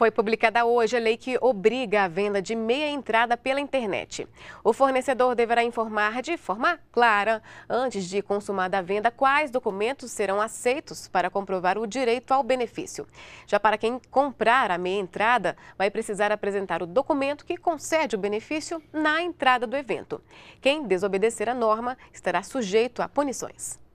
Foi publicada hoje a lei que obriga a venda de meia entrada pela internet. O fornecedor deverá informar de forma clara, antes de consumada a venda, quais documentos serão aceitos para comprovar o direito ao benefício. Já para quem comprar a meia entrada, vai precisar apresentar o documento que concede o benefício na entrada do evento. Quem desobedecer a norma estará sujeito a punições.